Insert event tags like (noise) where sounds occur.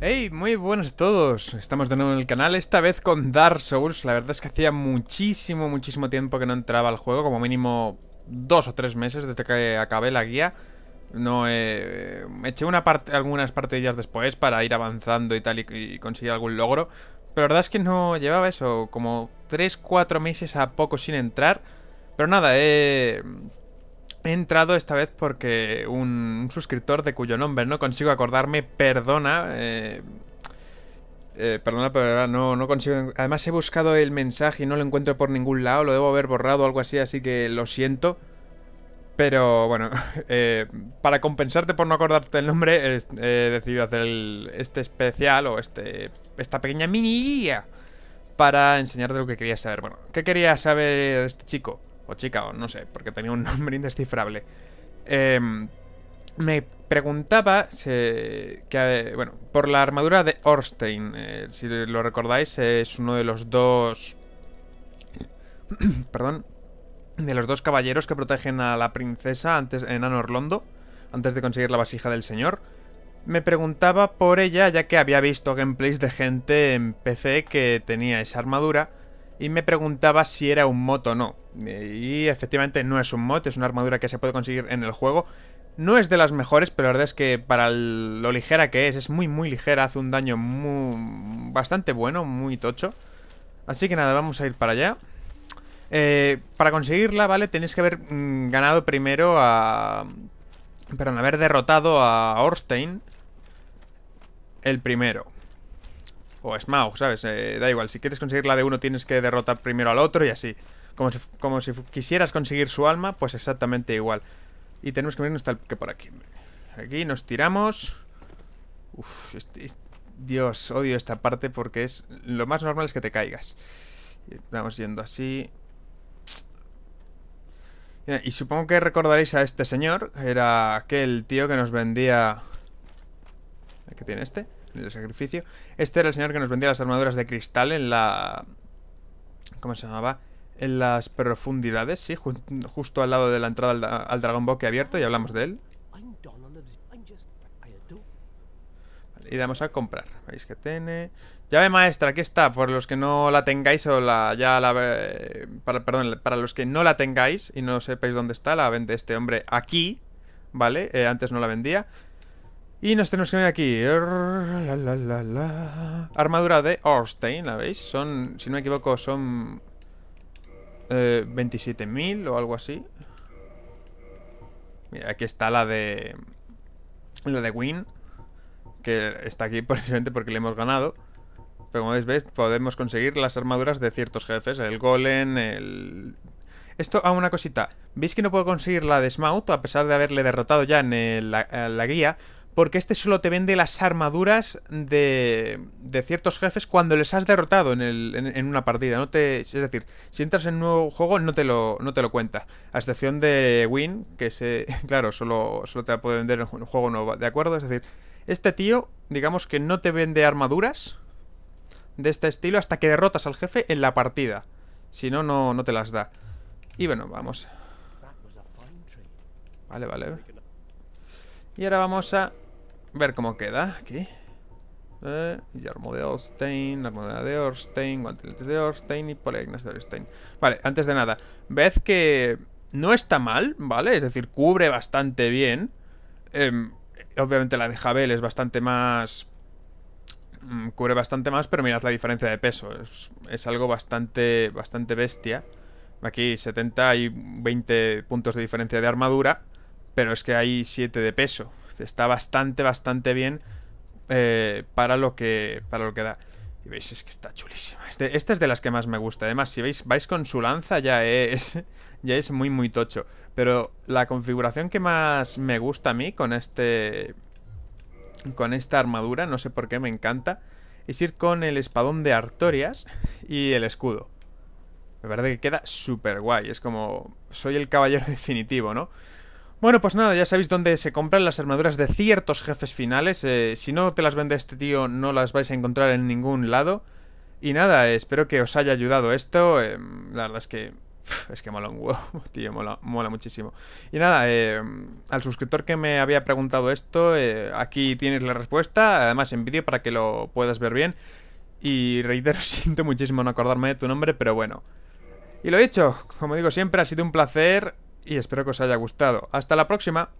Hey, muy buenos a todos. Estamos de nuevo en el canal, esta vez con Dark Souls. La verdad es que hacía muchísimo, muchísimo tiempo que no entraba al juego, como mínimo dos o tres meses desde que acabé la guía. No he... Eh, eché una parte, algunas partidillas después para ir avanzando y tal y, y, conseguir algún logro. Pero la verdad es que no llevaba eso, como tres, cuatro meses a poco sin entrar. Pero nada, eh, He entrado esta vez porque un, suscriptor de cuyo nombre no consigo acordarme, perdona. Eh, eh, perdona, pero no, no consigo. Además, he buscado el mensaje y no lo encuentro por ningún lado. Lo debo haber borrado o algo así, así que lo siento. Pero bueno, (laughs) eh, para compensarte por no acordarte el nombre, he decidido hacer este especial o este esta pequeña mini guía para enseñarte lo que quería saber. Bueno, ¿qué quería saber este chico? o chica, o no sé, porque tenía un (laughs) nombre indescifrable. Em, me preguntaba que, bueno, por la armadura de Orstein, eh, si lo recordáis, es uno de los dos... (coughs) perdón. De los dos caballeros que protegen a la princesa antes, en Londo... antes de conseguir la vasija del señor. Me preguntaba por ella, ya que había visto gameplays de gente en PC que tenía esa armadura y me preguntaba si era un moto o no. Eh, y efectivamente no es un mod, es una armadura que se puede conseguir en el juego. No es de las mejores, pero la verdad es que para lo ligera que es, es muy muy ligera, hace un daño muy, bastante bueno, muy tocho. Así que nada, vamos a ir para allá. Eh, para conseguirla, ¿vale? Tenéis que haber mm, ganado primero a... Perdón, haber derrotado a Orstein. El primero o Smaug, ¿sabes? Eh, da igual, si quieres conseguir la de uno tienes que derrotar primero al otro y así. Como si, quisieras conseguir su alma, pues exactamente igual. Y tenemos que venirnos tal que por aquí. Aquí nos tiramos. Dios, odio esta parte porque es lo más normal es que te caigas. Vamos yendo así. Y supongo que recordaréis a este señor. Era aquel tío que nos vendía... ¿Qué tiene este? el sacrificio. Este era el señor que nos vendía las armaduras de cristal en la... ¿Cómo se llamaba? En las profundidades, sí, justo al lado de la entrada al, dragón boque abierto y hablamos de él. y damos a comprar. Veis que tiene... Llave maestra, aquí está. Por los que no la tengáis o la... ya la... Eh, para, perdón, para los que no la tengáis y no sepáis dónde está, la vende este hombre aquí. ¿vale? Eh, antes no la vendía. Y nos tenemos que venir aquí. Armadura de Orstein, ¿la veis? Son, si no me equivoco, son... 27.000 eh, o algo así. Mira, aquí está la de... La de Win. Que está aquí (laughs) precisamente porque le hemos ganado. Pero como veis, podemos conseguir las armaduras de ciertos jefes. El golem, el... Esto, a ah, una cosita. ¿Veis que no puedo conseguir la de Smout a pesar de haberle derrotado ya en la guía? porque este solo te vende las armaduras de, de ciertos jefes cuando les has derrotado en, una partida. No te, es decir, si entras en un nuevo juego no te lo, no te lo cuenta. A excepción de Win, que se, (laughs) claro, solo, solo te la puede vender en un juego nuevo, ¿de acuerdo? Es decir, este tío, digamos que no te vende armaduras de este estilo hasta que derrotas al jefe en la partida. Si no, no, no te las da. Y bueno, vamos. Vale, vale. Y ahora vamos a ver cómo queda aquí. Eh, y armo de Orstein, armadura de Orstein, guanteletes de Orstein y Polignas de Orstein. Vale, antes de nada, ¿Ves que no está mal, ¿vale? Es decir, cubre bastante bien. Em, obviamente la de Jabel es bastante más... Mm, cubre bastante más, pero mirad la diferencia de peso. Es, algo bastante, bastante bestia. Aquí 70 y 20 puntos de diferencia de armadura, pero es que hay 7 de peso está bastante, bastante bien eh, para, lo que, para lo que da. Y veis, es que está chulísima. Este, esta es de las que más me gusta. Además, si veis, vais con su lanza, ya es, (laughs) ya es muy, muy tocho. Pero la configuración que más me gusta a mí con este... Con esta armadura, no sé por qué, me encanta es ir con el espadón de Artorias y el escudo. verdad verdad que queda súper guay. Es como, soy el caballero (laughs) definitivo, ¿no? Bueno, pues nada, ya sabéis dónde se compran las armaduras de ciertos jefes finales. Eh, si no te las vende este tío, no las vais a encontrar en ningún lado. Y nada, espero que os haya ayudado esto. Em, la verdad es que... Es que mola un huevo, (laughs) tío, mola, muchísimo. Y nada, em, al suscriptor que me había preguntado esto, eh, aquí tienes la respuesta, además en vídeo para que lo puedas ver bien. Y reitero, (laughs) siento muchísimo no acordarme de tu nombre, pero bueno. Y lo dicho, como digo siempre, ha sido un placer y espero que os haya gustado. Hasta la próxima.